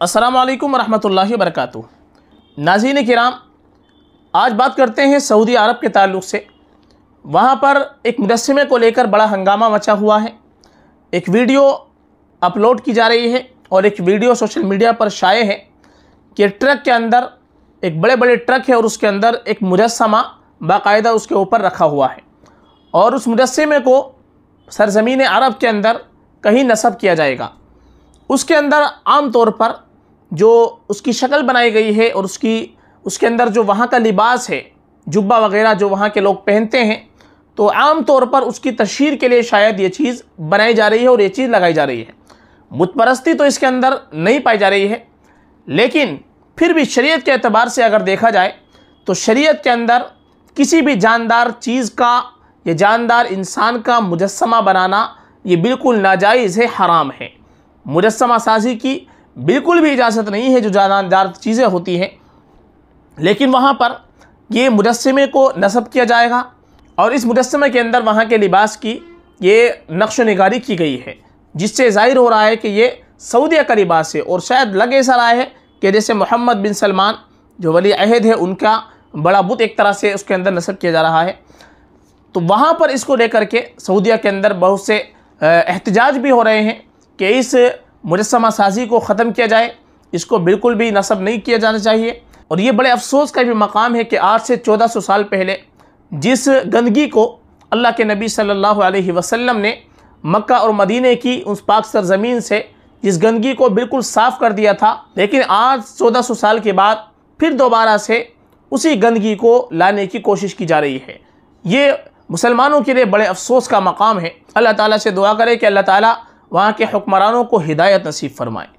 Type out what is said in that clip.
असलकम वरहमल वरक नाजीन कराम आज बात करते हैं सऊदी अरब के ताल्लुक से वहाँ पर एक मुजस्मे को लेकर बड़ा हंगामा मचा हुआ है एक वीडियो अपलोड की जा रही है और एक वीडियो सोशल मीडिया पर शाये है कि ट्रक के अंदर एक बड़े बड़े ट्रक है और उसके अंदर एक मुजस्मा बाकायदा उसके ऊपर रखा हुआ है और उस मुजस्मे को सरजमीन अरब के अंदर कहीं नस्ब किया जाएगा उसके अंदर आम तौर पर जो उसकी शक्ल बनाई गई है और उसकी उसके अंदर जो वहाँ का लिबास है जुब्बा वगैरह जो वहाँ के लोग पहनते हैं तो आम तौर पर उसकी तशहर के लिए शायद ये चीज़ बनाई जा रही है और ये चीज़ लगाई जा रही है मुतपरस्ती तो इसके अंदर नहीं पाई जा रही है लेकिन फिर भी शरीयत के अतबार से अगर देखा जाए तो शरीयत के अंदर किसी भी जानदार चीज़ का या जानदार इंसान का मुजस्मा बनाना ये बिल्कुल नाजायज़ है हराम है मुजस्मा साजी की बिल्कुल भी इजाज़त नहीं है जो जानदार चीज़ें होती हैं लेकिन वहाँ पर ये मुजस्मे को नस्ब किया जाएगा और इस मुजस्मे के अंदर वहाँ के लिबास की ये नक्श नगारी की गई है जिससे जाहिर हो रहा है कि ये सऊदिया का लिबास है और शायद लग ऐसा रहा है कि जैसे मोहम्मद बिन सलमान जो वली अहद है उनका बड़ा बुत एक तरह से उसके अंदर नस्ब किया जा रहा है तो वहाँ पर इसको लेकर के सऊदिया के अंदर बहुत से एहतजाज भी हो रहे हैं कि इस मुजस्मा साजी को ख़त्म किया जाए इसको बिल्कुल भी नसब नहीं किया जाना चाहिए और ये बड़े अफसोस का भी मकाम है कि आज से चौदह सौ साल पहले जिस गंदगी को अल्लाह के नबी सल्लल्लाहु अलैहि वसल्लम ने मक्का और मदीने की उस पाक सरजमीन से जिस गंदगी को बिल्कुल साफ़ कर दिया था लेकिन आज चौदह सौ साल के बाद फिर दोबारा से उसी गंदगी को लाने की कोशिश की जा रही है ये मुसलमानों के लिए बड़े अफसोस का मकाम है अल्लाह ताला से दुआ करें कि अल्लाह ताला वहाँ के हुक्मरानों को हिदायत नसीब फरमाएँ